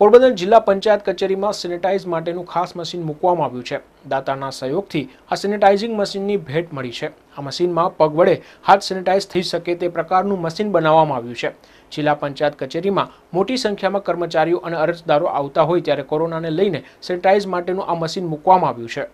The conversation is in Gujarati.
પોરબંદર જિલ્લા પંચાયત કચેરીમાં સેનેટાઇઝ માટેનું ખાસ મશીન મૂકવામાં આવ્યું છે દાતાના સહયોગથી આ સેનેટાઇઝિંગ મશીનની ભેટ મળી છે આ મશીનમાં પગ વડે હાથ સેનેટાઇઝ થઈ શકે તે પ્રકારનું મશીન બનાવવામાં આવ્યું છે જિલ્લા પંચાયત કચેરીમાં મોટી સંખ્યામાં કર્મચારીઓ અને અરજદારો આવતા હોય ત્યારે કોરોનાને લઈને સેનેટાઇઝ માટેનું આ મશીન મૂકવામાં આવ્યું છે